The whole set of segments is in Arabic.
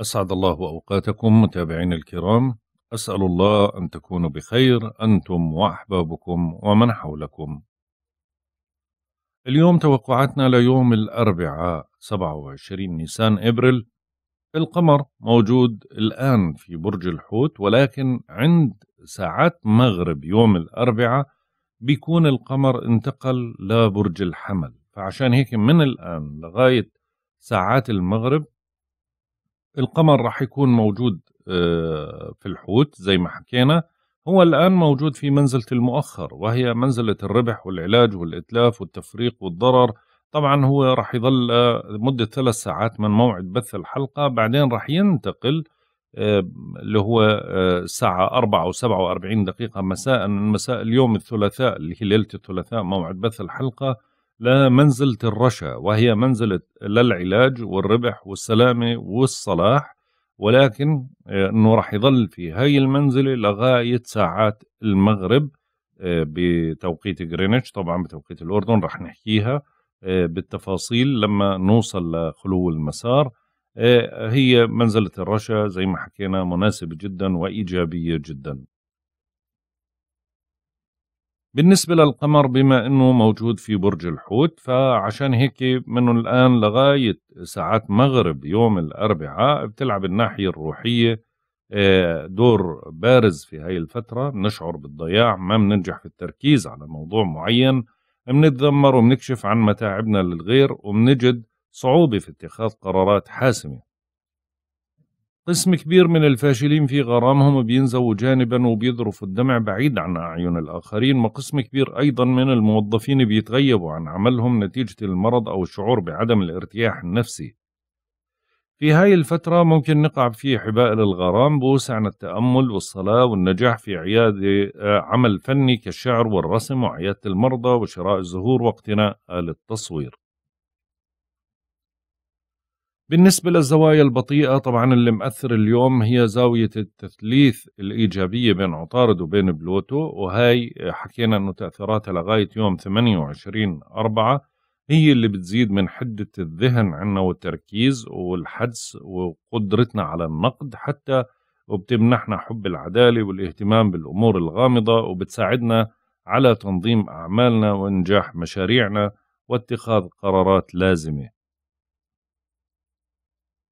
أسعد الله أوقاتكم متابعين الكرام أسأل الله أن تكونوا بخير أنتم وأحبابكم ومن حولكم اليوم توقعاتنا ليوم الأربعاء 27 نيسان إبريل القمر موجود الآن في برج الحوت ولكن عند ساعات مغرب يوم الأربعاء بيكون القمر انتقل لبرج الحمل فعشان هيك من الآن لغاية ساعات المغرب القمر راح يكون موجود آه، في الحوت زي ما حكينا هو الآن موجود في منزلة المؤخر وهي منزلة الربح والعلاج والإتلاف والتفريق والضرر طبعا هو راح يظل آه، مدة ثلاث ساعات من موعد بث الحلقة بعدين راح ينتقل آه، اللي هو الساعة 4 و47 دقيقة مساء من مساء اليوم الثلاثاء اللي هي ليلة الثلاثاء موعد بث الحلقة لمنزلة الرشا وهي منزلة للعلاج والربح والسلامة والصلاح ولكن آه، أنه راح يظل في هاي المنزلة لغاية ساعات المغرب آه، بتوقيت غرينتش طبعا بتوقيت الأردن راح نحكيها آه، بالتفاصيل لما نوصل لخلو المسار هي منزلة الرشا زي ما حكينا مناسبة جدا وإيجابية جدا بالنسبة للقمر بما أنه موجود في برج الحوت فعشان هيك منه الآن لغاية ساعات مغرب يوم الأربعاء بتلعب الناحية الروحية آه، دور بارز في هاي الفترة بنشعر بالضياع ما بننجح في التركيز على موضوع معين بنتذمر وبنكشف عن متاعبنا للغير وبنجد صعوبة في اتخاذ قرارات حاسمة قسم كبير من الفاشلين في غرامهم بينزووا جانبا وبيذرفوا الدمع بعيد عن أعين الآخرين وقسم كبير أيضا من الموظفين بيتغيبوا عن عملهم نتيجة المرض أو الشعور بعدم الارتياح النفسي في هاي الفترة ممكن نقع في حبائل الغرام بوسعنا التأمل والصلاة والنجاح في عيادة آه، عمل فني كالشعر والرسم وعيادة المرضى وشراء الزهور واقتناء التصوير بالنسبة للزوايا البطيئة طبعا اللي مأثر اليوم هي زاوية التثليث الإيجابية بين عطارد وبين بلوتو وهي حكينا أنه تأثيراتها لغاية يوم 28 أربعة هي اللي بتزيد من حدة الذهن عنا والتركيز والحدس وقدرتنا على النقد حتى وبتمنحنا حب العدالة والاهتمام بالأمور الغامضة وبتساعدنا على تنظيم أعمالنا وإنجاح مشاريعنا واتخاذ قرارات لازمة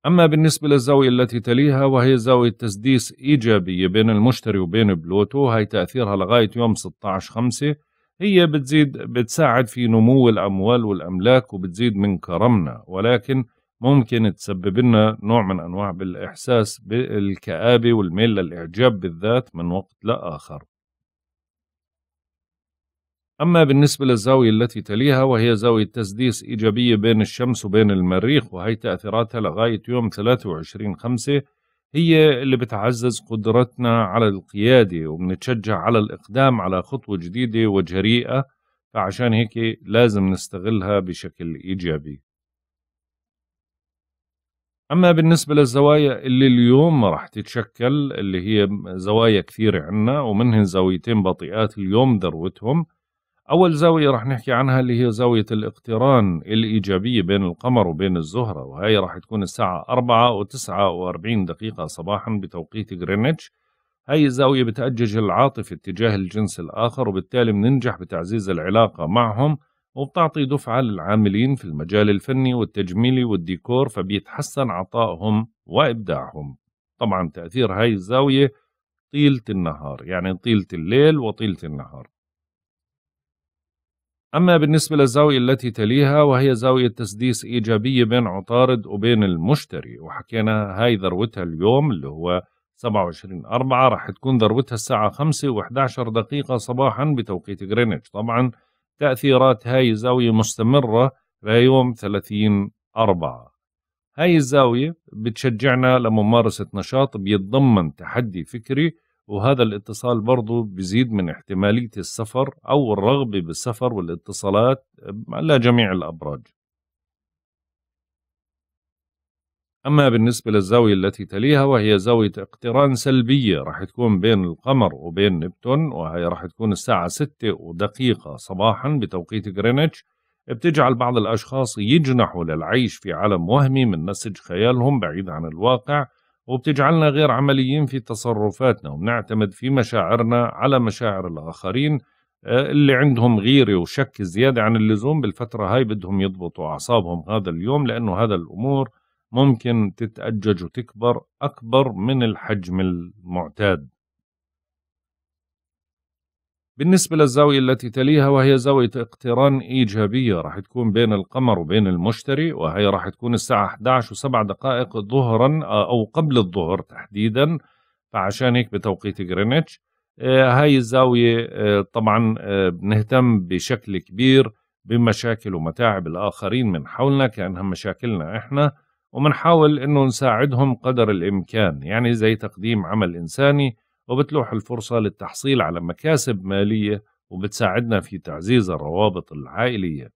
أما بالنسبة للزاوية التي تليها وهي زاوية تسديس إيجابية بين المشتري وبين بلوتو هي تأثيرها لغاية يوم 16 5 هي بتزيد بتساعد في نمو الأموال والأملاك وبتزيد من كرمنا ولكن ممكن تسبب لنا نوع من أنواع بالإحساس بالكآبة والميل للإعجاب بالذات من وقت لآخر أما بالنسبة للزاوية التي تليها وهي زاوية تسديس إيجابية بين الشمس وبين المريخ وهي تأثيراتها لغاية يوم 23 خمسة هي اللي بتعزز قدرتنا على القيادة وبنتشجع على الإقدام على خطوة جديدة وجريئة فعشان هيك لازم نستغلها بشكل إيجابي أما بالنسبة للزوايا اللي اليوم راح تتشكل اللي هي زوايا كثيرة عنا ومنهن زاويتين بطيئات اليوم ذروتهم أول زاوية رح نحكي عنها اللي هي زاوية الاقتران الإيجابية بين القمر وبين الزهرة وهي رح تكون الساعة 4 و 49 دقيقة صباحا بتوقيت غرينتش هاي الزاوية بتأجج العاطفة اتجاه الجنس الآخر وبالتالي بننجح بتعزيز العلاقة معهم وبتعطي دفعة للعاملين في المجال الفني والتجميلي والديكور فبيتحسن عطائهم وإبداعهم طبعا تأثير هاي الزاوية طيلة النهار يعني طيلة الليل وطيلة النهار أما بالنسبة للزاوية التي تليها وهي زاوية تسديس إيجابية بين عطارد وبين المشتري وحكينا هاي ذروتها اليوم اللي هو 27 أربعة رح تكون ذروتها الساعة 5 و11 دقيقة صباحا بتوقيت غرينتش طبعا تأثيرات هاي الزاوية مستمرة ليوم 30 أربعة هاي الزاوية بتشجعنا لممارسة نشاط بيتضمن تحدي فكري وهذا الاتصال برضه بيزيد من احتمالية السفر أو الرغبة بالسفر والاتصالات على جميع الأبراج أما بالنسبة للزاوية التي تليها وهي زاوية اقتران سلبية راح تكون بين القمر وبين نبتون وهي راح تكون الساعة ستة ودقيقة صباحا بتوقيت غرينتش بتجعل بعض الأشخاص يجنحوا للعيش في عالم وهمي من نسج خيالهم بعيد عن الواقع وبتجعلنا غير عمليين في تصرفاتنا وبنعتمد في مشاعرنا على مشاعر الآخرين آه، اللي عندهم غيرة وشك زيادة عن اللزوم بالفترة هاي بدهم يضبطوا أعصابهم هذا اليوم لأنه هذا الأمور ممكن تتأجج وتكبر أكبر من الحجم المعتاد بالنسبة للزاوية التي تليها وهي زاوية اقتران إيجابية راح تكون بين القمر وبين المشتري وهي راح تكون الساعة 11 وسبع دقائق ظهرا آه، أو قبل الظهر تحديدا فعشان هيك بتوقيت جرينتش آه، هاي الزاوية آه، طبعا بنهتم بشكل كبير بمشاكل ومتاعب الآخرين من حولنا كأنها مشاكلنا إحنا ومنحاول أنه نساعدهم قدر الإمكان يعني زي تقديم عمل إنساني وبتلوح الفرصة للتحصيل على مكاسب مالية وبتساعدنا في تعزيز الروابط العائلية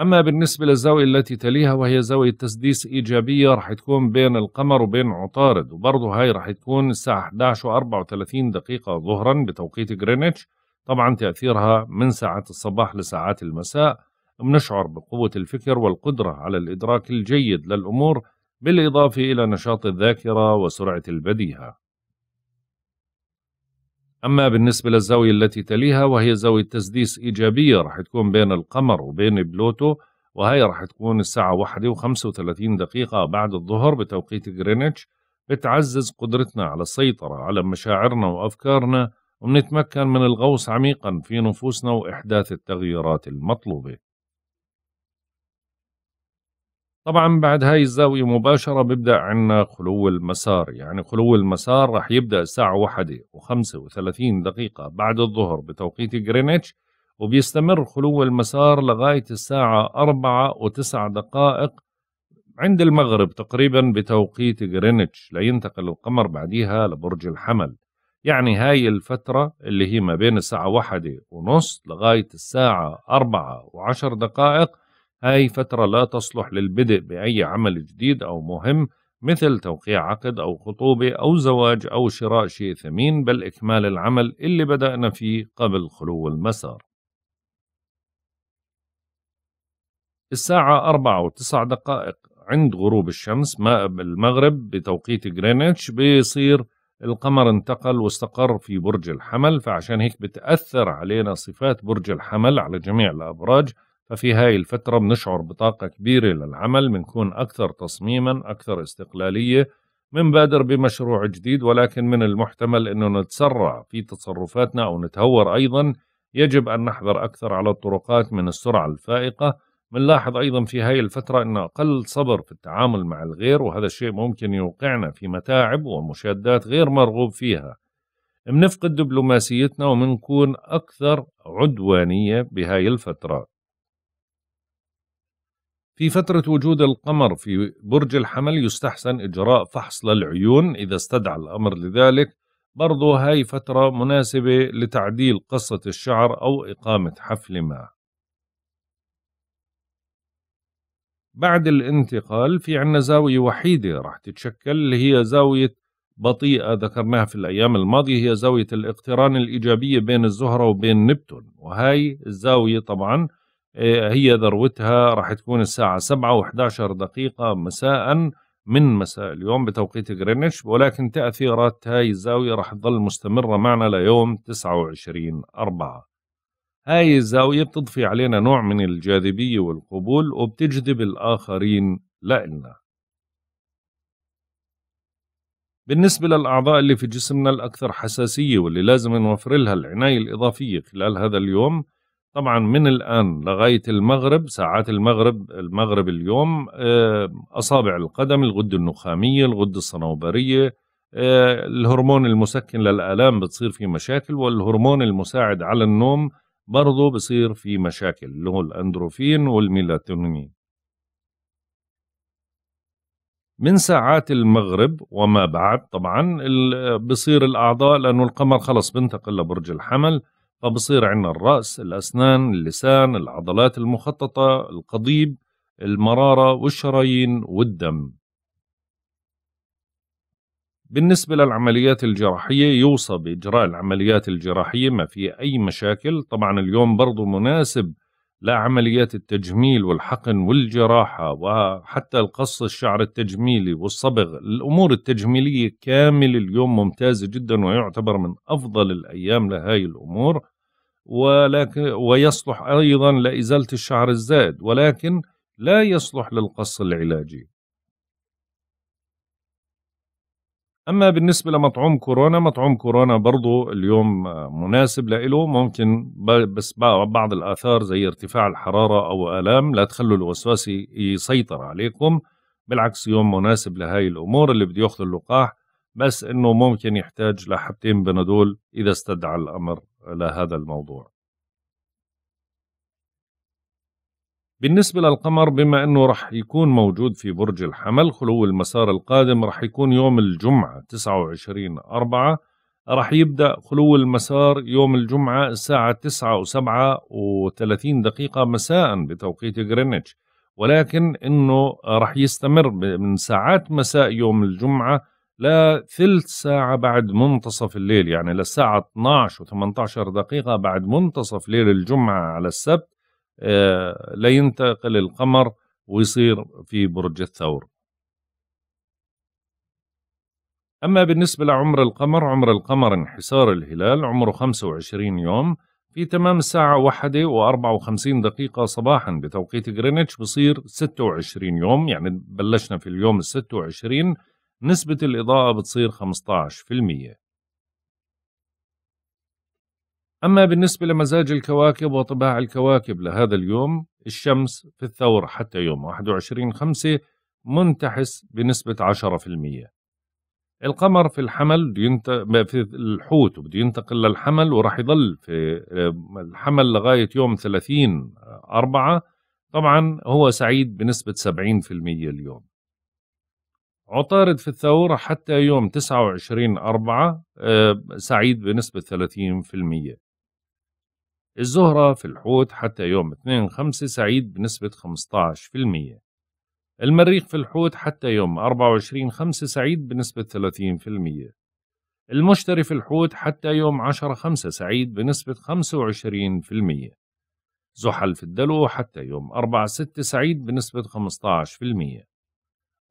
أما بالنسبة للزاوية التي تليها وهي زاوية تسديس إيجابية رح تكون بين القمر وبين عطارد وبرضه هاي رح تكون الساعة 11.34 دقيقة ظهرا بتوقيت غرينتش طبعا تأثيرها من ساعات الصباح لساعات المساء بنشعر بقوة الفكر والقدرة على الإدراك الجيد للأمور بالإضافة إلى نشاط الذاكرة وسرعة البديهة. أما بالنسبة للزاوية التي تليها وهي زاوية تسديس إيجابية رح تكون بين القمر وبين بلوتو وهي رح تكون الساعة واحدة وخمسة وثلاثين دقيقة بعد الظهر بتوقيت غرينتش بتعزز قدرتنا على السيطرة على مشاعرنا وأفكارنا ونتمكن من الغوص عميقا في نفوسنا وإحداث التغييرات المطلوبة طبعا بعد هاي الزاوية مباشرة بيبدأ عنا خلو المسار يعني خلو المسار رح يبدأ الساعة واحدة وخمسة وثلاثين دقيقة بعد الظهر بتوقيت غرينتش وبيستمر خلو المسار لغاية الساعة أربعة وتسع دقائق عند المغرب تقريبا بتوقيت غرينتش لينتقل القمر بعديها لبرج الحمل يعني هاي الفترة اللي هي ما بين الساعة واحدة ونص لغاية الساعة أربعة وعشر دقائق هاي فترة لا تصلح للبدء بأي عمل جديد أو مهم مثل توقيع عقد أو خطوبة أو زواج أو شراء شيء ثمين بل إكمال العمل اللي بدأنا فيه قبل خلو المسار الساعة أربعة و دقائق عند غروب الشمس ما المغرب بتوقيت جرينتش بيصير القمر انتقل واستقر في برج الحمل فعشان هيك بتأثر علينا صفات برج الحمل على جميع الأبراج ففي هاي الفترة بنشعر بطاقة كبيرة للعمل بنكون أكثر تصميما أكثر استقلالية بنبادر بمشروع جديد ولكن من المحتمل أنه نتسرع في تصرفاتنا أو نتهور أيضا يجب أن نحذر أكثر على الطرقات من السرعة الفائقة بنلاحظ أيضا في هاي الفترة أن أقل صبر في التعامل مع الغير وهذا الشيء ممكن يوقعنا في متاعب ومشادات غير مرغوب فيها بنفقد دبلوماسيتنا وبنكون أكثر عدوانية بهاي الفترة في فترة وجود القمر في برج الحمل يستحسن إجراء فحص للعيون إذا استدعى الأمر لذلك برضو هاي فترة مناسبة لتعديل قصة الشعر أو إقامة حفل ما بعد الانتقال في عنا زاوية وحيدة راح تتشكل اللي هي زاوية بطيئة ذكرناها في الأيام الماضية هي زاوية الاقتران الإيجابية بين الزهرة وبين نبتون وهاي الزاوية طبعاً آه، هي ذروتها راح تكون الساعة 7 و11 دقيقة مساء من مساء اليوم بتوقيت غرينتش ولكن تأثيرات هاي الزاوية راح تظل مستمرة معنا ليوم 29 أربعة هاي الزاوية بتضفي علينا نوع من الجاذبية والقبول وبتجذب الآخرين لإلنا بالنسبة للأعضاء اللي في جسمنا الأكثر حساسية واللي لازم نوفر لها العناية الإضافية خلال هذا اليوم طبعا من الآن لغاية المغرب ساعات المغرب المغرب اليوم آه، أصابع القدم الغدة النخامية الغدة الصنوبرية آه، الهرمون المسكن للآلام بتصير فيه مشاكل والهرمون المساعد على النوم برضه بصير في مشاكل اللي هو الأندروفين والميلاتونين من ساعات المغرب وما بعد طبعا بصير الأعضاء لأنه القمر خلص بنتقل لبرج الحمل فبصير عندنا الرأس الأسنان اللسان العضلات المخططة القضيب المرارة والشرايين والدم بالنسبة للعمليات الجراحية يوصى بإجراء العمليات الجراحية ما في أي مشاكل طبعا اليوم برضو مناسب لعمليات التجميل والحقن والجراحة وحتى القص الشعر التجميلي والصبغ الأمور التجميلية كامل اليوم ممتازة جدا ويعتبر من أفضل الأيام لهذه الأمور ولكن ويصلح أيضا لإزالة الشعر الزائد ولكن لا يصلح للقص العلاجي أما بالنسبة لمطعوم كورونا مطعوم كورونا برضو اليوم مناسب له ممكن بس بعض الآثار زي ارتفاع الحرارة أو آلام لا تخلوا الوسواس يسيطر عليكم بالعكس يوم مناسب لهاي الأمور اللي بده ياخذ اللقاح بس إنه ممكن يحتاج لحبتين بنادول إذا استدعى الأمر لهذا الموضوع بالنسبة للقمر بما أنه رح يكون موجود في برج الحمل خلو المسار القادم رح يكون يوم الجمعة 29 أربعة رح يبدأ خلو المسار يوم الجمعة الساعة 9 و 7 و 30 دقيقة مساء بتوقيت غرينتش ولكن أنه رح يستمر من ساعات مساء يوم الجمعة لثلث ساعة بعد منتصف الليل يعني للساعة 12 و18 دقيقة بعد منتصف ليل الجمعة على السبت آه، لينتقل القمر ويصير في برج الثور أما بالنسبة لعمر القمر عمر القمر انحسار الهلال عمره 25 يوم في تمام الساعة واحدة و54 دقيقة صباحا بتوقيت غرينتش بصير 26 يوم يعني بلشنا في اليوم ال 26 نسبة الإضاءة بتصير 15% أما بالنسبة لمزاج الكواكب وطباع الكواكب لهذا اليوم الشمس في الثور حتى يوم 21/5 منتحس بنسبة 10% القمر في الحمل ينت... في الحوت وبده ينتقل للحمل وراح يضل في آه، الحمل لغاية يوم 30 4 طبعا هو سعيد بنسبة 70% اليوم عطارد في الثورة حتى يوم 29 أربعة آه، سعيد بنسبة 30% الزهرة في الحوت حتى يوم 2 5 سعيد بنسبة 15% المريخ في الحوت حتى يوم 24 5 سعيد بنسبة 30% المشتري في الحوت حتى يوم 10 5 سعيد بنسبة 25% زحل في الدلو حتى يوم 4 6 سعيد بنسبة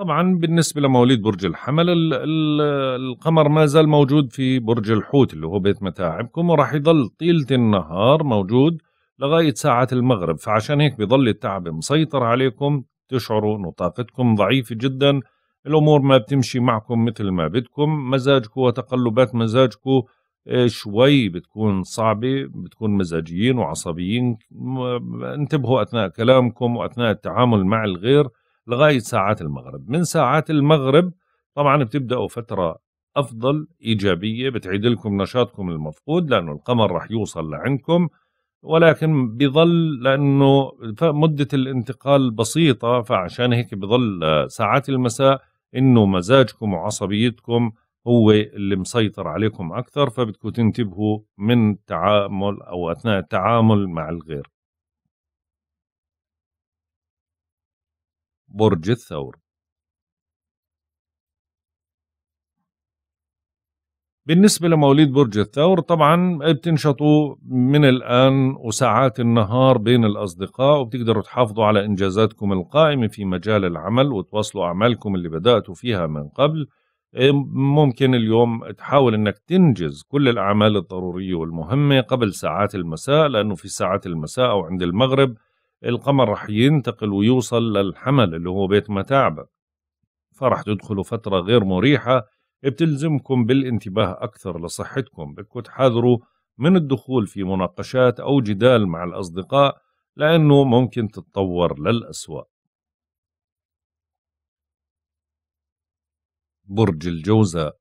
طبعا بالنسبه لمواليد برج الحمل القمر ما زال موجود في برج الحوت اللي هو بيت متاعبكم وراح يضل طيله النهار موجود لغايه ساعه المغرب فعشان هيك بيضل التعب مسيطر عليكم تشعروا انه طاقتكم ضعيفه جدا الامور ما بتمشي معكم مثل ما بدكم مزاجكم وتقلبات مزاجكم آه، شوي بتكون صعبة بتكون مزاجيين وعصبيين انتبهوا أثناء كلامكم وأثناء التعامل مع الغير لغايه ساعات المغرب من ساعات المغرب طبعا بتبداوا فتره افضل ايجابيه بتعيد لكم نشاطكم المفقود لانه القمر رح يوصل لعندكم ولكن بظل لانه مده الانتقال بسيطه فعشان هيك بظل آه، ساعات المساء انه مزاجكم وعصبيتكم هو اللي مسيطر عليكم اكثر فبدكم تنتبهوا من التعامل او اثناء التعامل مع الغير برج الثور بالنسبة لمواليد برج الثور طبعا بتنشطوا من الآن وساعات النهار بين الأصدقاء وبتقدروا تحافظوا على إنجازاتكم القائمة في مجال العمل وتواصلوا أعمالكم اللي بدأتوا فيها من قبل ممكن اليوم تحاول أنك تنجز كل الأعمال الضرورية والمهمة قبل ساعات المساء لأنه في ساعات المساء أو عند المغرب القمر رح ينتقل ويوصل للحمل اللي هو بيت متاعبك فرح تدخلوا فترة غير مريحة بتلزمكم بالانتباه أكثر لصحتكم بدكم تحذروا من الدخول في مناقشات أو جدال مع الأصدقاء لأنه ممكن تتطور للأسوأ برج الجوزاء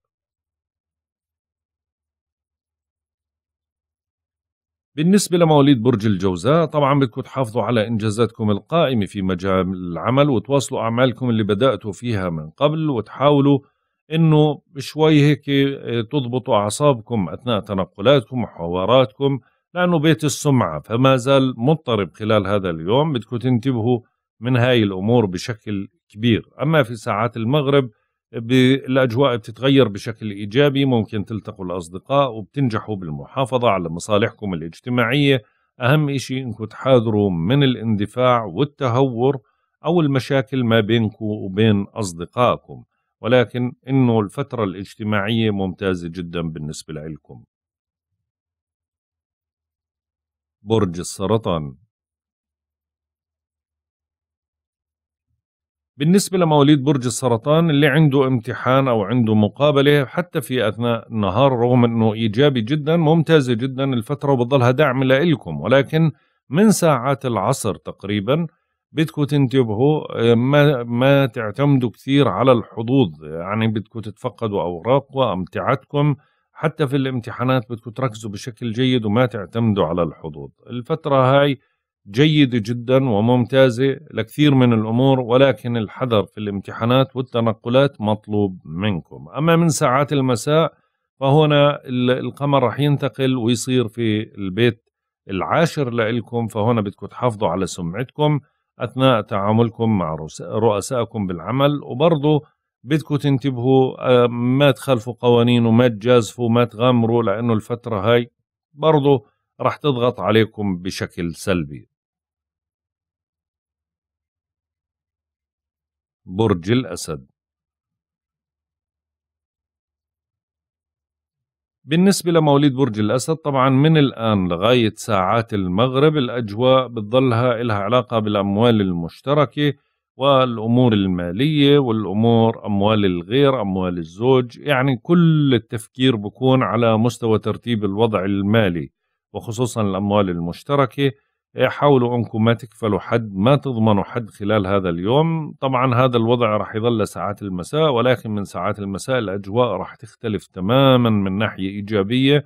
بالنسبة لمواليد برج الجوزاء طبعا بدكم تحافظوا على إنجازاتكم القائمة في مجال العمل وتواصلوا أعمالكم اللي بدأتوا فيها من قبل وتحاولوا إنه شوي هيك آه، تضبطوا أعصابكم أثناء تنقلاتكم وحواراتكم لأنه بيت السمعة فما زال مضطرب خلال هذا اليوم بدكم تنتبهوا من هاي الأمور بشكل كبير أما في ساعات المغرب الأجواء بتتغير بشكل إيجابي ممكن تلتقوا الأصدقاء وبتنجحوا بالمحافظة على مصالحكم الاجتماعية أهم إشي أنكم تحاذروا من الاندفاع والتهور أو المشاكل ما بينكم وبين أصدقائكم ولكن أنه الفترة الاجتماعية ممتازة جدا بالنسبة لكم برج السرطان بالنسبة لمواليد برج السرطان اللي عنده امتحان أو عنده مقابلة حتى في أثناء النهار رغم أنه إيجابي جدا ممتازة جدا الفترة وبضلها دعم لإلكم ولكن من ساعات العصر تقريبا بدكم تنتبهوا آه، ما, ما تعتمدوا كثير على الحظوظ يعني بدكم تتفقدوا أوراق وأمتعتكم حتى في الامتحانات بدكم تركزوا بشكل جيد وما تعتمدوا على الحظوظ الفترة هاي جيدة جدا وممتازة لكثير من الأمور ولكن الحذر في الامتحانات والتنقلات مطلوب منكم أما من ساعات المساء فهنا القمر رح ينتقل ويصير في البيت العاشر لإلكم فهنا بدكم تحافظوا على سمعتكم أثناء تعاملكم مع رؤسائكم بالعمل وبرضه بدكم تنتبهوا آه، ما تخالفوا قوانين وما تجازفوا وما تغامروا لأنه الفترة هاي برضه رح تضغط عليكم بشكل سلبي برج الأسد بالنسبة لمواليد برج الأسد طبعا من الآن لغاية ساعات المغرب الأجواء بتظلها إلها علاقة بالأموال المشتركة والأمور المالية والأمور أموال الغير أموال الزوج يعني كل التفكير بكون على مستوى ترتيب الوضع المالي وخصوصا الأموال المشتركة إيه، حاولوا انكم ما تكفلوا حد ما تضمنوا حد خلال هذا اليوم طبعا هذا الوضع راح يظل ساعات المساء ولكن من ساعات المساء الاجواء راح تختلف تماما من ناحيه ايجابيه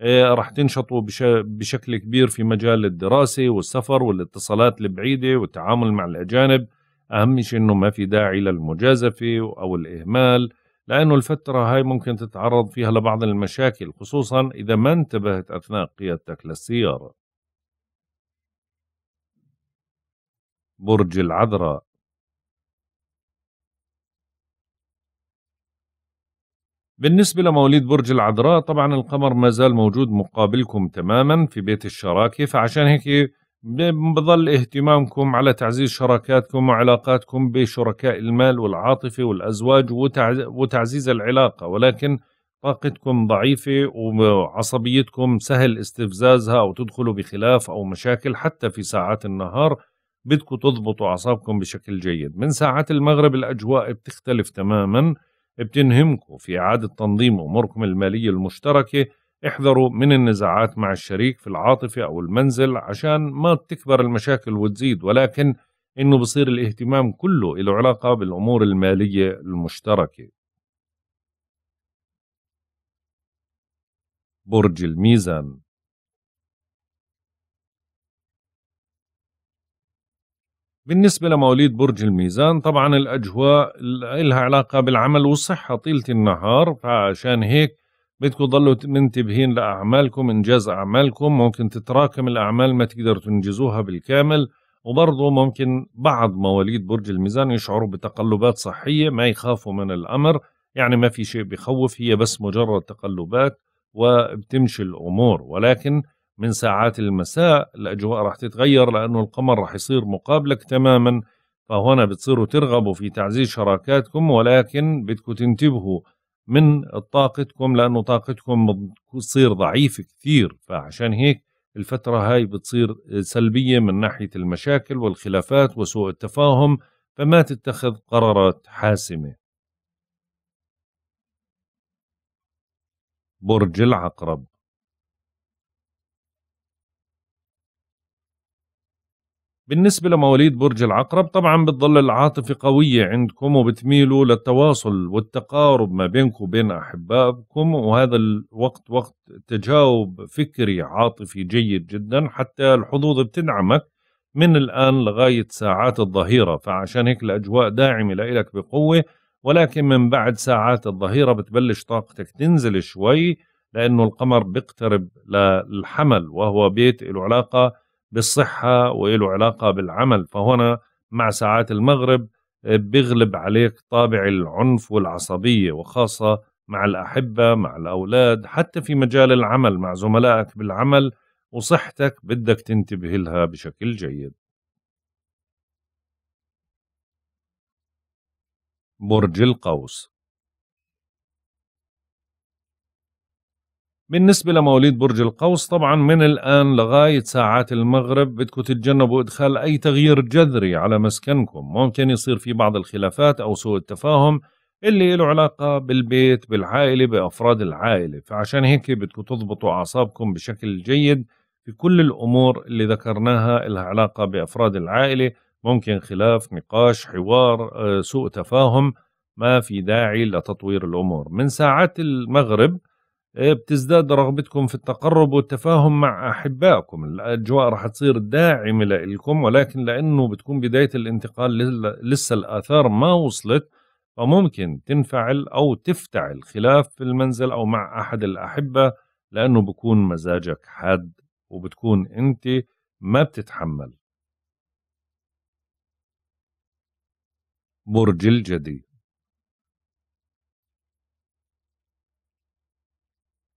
إيه، راح تنشطوا بشكل كبير في مجال الدراسه والسفر والاتصالات البعيده والتعامل مع الاجانب اهم شيء انه ما في داعي للمجازفه او الاهمال لانه الفتره هاي ممكن تتعرض فيها لبعض المشاكل خصوصا اذا ما انتبهت اثناء قيادتك للسياره برج العذراء بالنسبة لمواليد برج العذراء طبعا القمر ما زال موجود مقابلكم تماما في بيت الشراكة فعشان هيك بظل اهتمامكم على تعزيز شراكاتكم وعلاقاتكم بشركاء المال والعاطفة والأزواج وتعزيز العلاقة ولكن طاقتكم ضعيفة وعصبيتكم سهل استفزازها أو تدخلوا بخلاف أو مشاكل حتى في ساعات النهار بدكم تضبطوا أعصابكم بشكل جيد من ساعات المغرب الأجواء بتختلف تماما بتنهمكم في إعادة تنظيم أموركم المالية المشتركة احذروا من النزاعات مع الشريك في العاطفة أو المنزل عشان ما تكبر المشاكل وتزيد ولكن إنه بصير الاهتمام كله له علاقة بالأمور المالية المشتركة برج الميزان بالنسبة لمواليد برج الميزان طبعا الأجواء لها علاقة بالعمل والصحة طيلة النهار فعشان هيك بدكم تضلوا منتبهين لأعمالكم إنجاز أعمالكم ممكن تتراكم الأعمال ما تقدروا تنجزوها بالكامل وبرضه ممكن بعض مواليد برج الميزان يشعروا بتقلبات صحية ما يخافوا من الأمر يعني ما في شيء بخوف هي بس مجرد تقلبات وبتمشي الأمور ولكن من ساعات المساء الأجواء راح تتغير لأنه القمر راح يصير مقابلك تماما فهنا بتصيروا ترغبوا في تعزيز شراكاتكم ولكن بدكم تنتبهوا من طاقتكم لأنه طاقتكم بتصير ضعيفة كثير فعشان هيك الفترة هاي بتصير سلبية من ناحية المشاكل والخلافات وسوء التفاهم فما تتخذ قرارات حاسمة برج العقرب بالنسبة لمواليد برج العقرب طبعا بتظل العاطفة قوية عندكم وبتميلوا للتواصل والتقارب ما بينكم وبين أحبابكم وهذا الوقت وقت تجاوب فكري عاطفي جيد جدا حتى الحظوظ بتدعمك من الآن لغاية ساعات الظهيرة فعشان هيك الأجواء داعمة لإلك بقوة ولكن من بعد ساعات الظهيرة بتبلش طاقتك تنزل شوي لأنه القمر بيقترب للحمل وهو بيت له علاقة بالصحة وله علاقة بالعمل فهنا مع ساعات المغرب آه، بيغلب عليك طابع العنف والعصبية وخاصة مع الأحبة مع الأولاد حتى في مجال العمل مع زملائك بالعمل وصحتك بدك تنتبه لها بشكل جيد برج القوس بالنسبة لمواليد برج القوس طبعا من الآن لغاية ساعات المغرب بدكم تتجنبوا إدخال أي تغيير جذري على مسكنكم ممكن يصير في بعض الخلافات أو سوء التفاهم اللي له علاقة بالبيت بالعائلة بأفراد العائلة فعشان هيك بدكم تضبطوا أعصابكم بشكل جيد في كل الأمور اللي ذكرناها لها علاقة بأفراد العائلة ممكن خلاف نقاش حوار آه، سوء تفاهم ما في داعي لتطوير الأمور من ساعات المغرب إيه، بتزداد رغبتكم في التقرب والتفاهم مع أحبائكم الأجواء راح تصير داعمة لكم ولكن لأنه بتكون بداية الانتقال لسه الآثار ما وصلت فممكن تنفعل أو تفتعل خلاف في المنزل أو مع أحد الأحبة لأنه بكون مزاجك حاد وبتكون أنت ما بتتحمل برج الجدي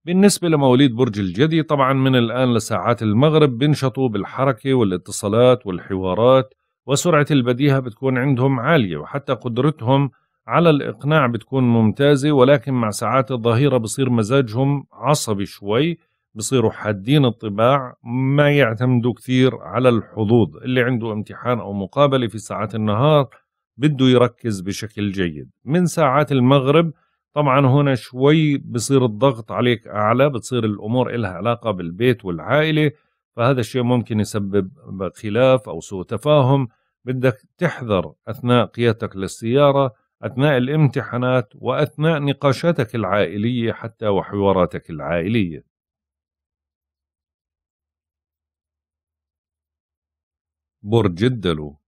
بالنسبة لمواليد برج الجدي طبعا من الآن لساعات المغرب بنشطوا بالحركة والاتصالات والحوارات وسرعة البديهة بتكون عندهم عالية وحتى قدرتهم على الإقناع بتكون ممتازة ولكن مع ساعات الظهيرة بصير مزاجهم عصبي شوي بصيروا حادين الطباع ما يعتمدوا كثير على الحظوظ اللي عنده امتحان أو مقابلة في ساعات النهار بده يركز بشكل جيد من ساعات المغرب طبعا هنا شوي بصير الضغط عليك أعلى بتصير الأمور إلها علاقة بالبيت والعائلة فهذا الشيء ممكن يسبب خلاف أو سوء تفاهم بدك تحذر أثناء قيادتك للسيارة أثناء الامتحانات وأثناء نقاشاتك العائلية حتى وحواراتك العائلية برج الدلو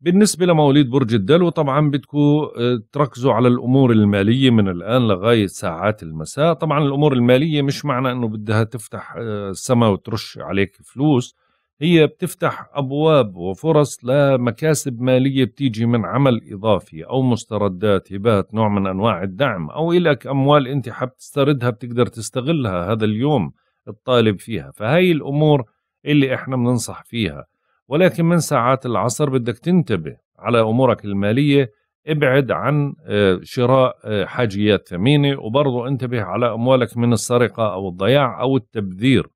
بالنسبة لمواليد برج الدلو طبعا بدكم آه، تركزوا على الأمور المالية من الآن لغاية ساعات المساء طبعا الأمور المالية مش معنى أنه بدها تفتح آه، السماء وترش عليك فلوس هي بتفتح أبواب وفرص لمكاسب مالية بتيجي من عمل إضافي أو مستردات هبات نوع من أنواع الدعم أو إلك أموال أنت حاب تستردها بتقدر تستغلها هذا اليوم الطالب فيها فهي الأمور اللي إحنا بننصح فيها ولكن من ساعات العصر بدك تنتبه على امورك الماليه ابعد عن آه، شراء آه، حاجيات ثمينه وبرضه انتبه على اموالك من السرقه او الضياع او التبذير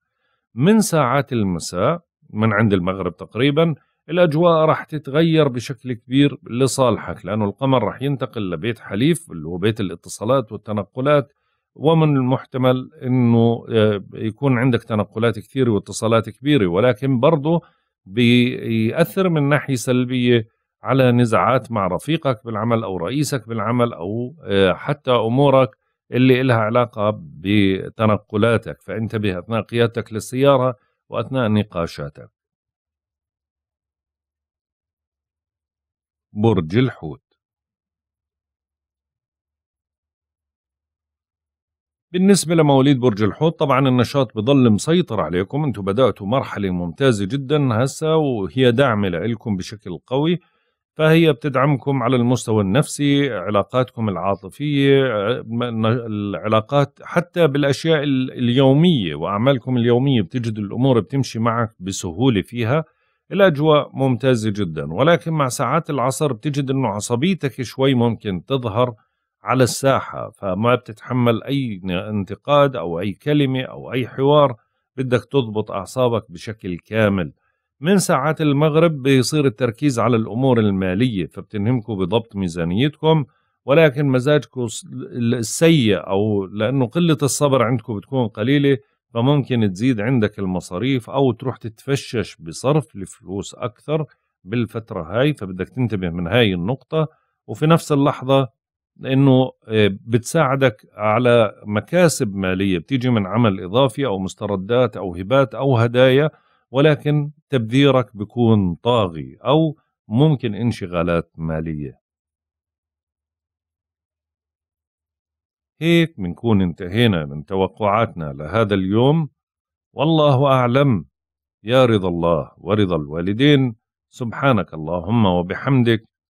من ساعات المساء من عند المغرب تقريبا الاجواء راح تتغير بشكل كبير لصالحك لانه القمر راح ينتقل لبيت حليف اللي هو بيت الاتصالات والتنقلات ومن المحتمل انه آه، يكون عندك تنقلات كثيره واتصالات كبيره ولكن برضه بيأثر من ناحية سلبية على نزاعات مع رفيقك بالعمل أو رئيسك بالعمل أو آه، حتى أمورك اللي إلها علاقة بتنقلاتك فانتبه أثناء قيادتك للسيارة وأثناء نقاشاتك برج الحوت بالنسبة لمواليد برج الحوت طبعا النشاط بضل مسيطر عليكم انتم بدأتوا مرحلة ممتازة جدا هسا وهي دعم لإلكم بشكل قوي فهي بتدعمكم على المستوى النفسي علاقاتكم العاطفية العلاقات حتى بالأشياء اليومية وأعمالكم اليومية بتجد الأمور بتمشي معك بسهولة فيها الأجواء ممتازة جدا ولكن مع ساعات العصر بتجد أنه عصبيتك شوي ممكن تظهر على الساحه فما بتتحمل اي انتقاد او اي كلمه او اي حوار بدك تضبط اعصابك بشكل كامل من ساعات المغرب بيصير التركيز على الامور الماليه فبتنهمكم بضبط ميزانيتكم ولكن مزاجكم السيء او لانه قله الصبر عندكم بتكون قليله فممكن تزيد عندك المصاريف او تروح تتفشش بصرف لفلوس اكثر بالفتره هاي فبدك تنتبه من هاي النقطه وفي نفس اللحظه لانه آه، بتساعدك على مكاسب ماليه بتيجي من عمل اضافي او مستردات او هبات او هدايا ولكن تبذيرك بيكون طاغي او ممكن انشغالات ماليه هيك بنكون انتهينا من توقعاتنا لهذا اليوم والله اعلم يا رضا الله ورضا الوالدين سبحانك اللهم وبحمدك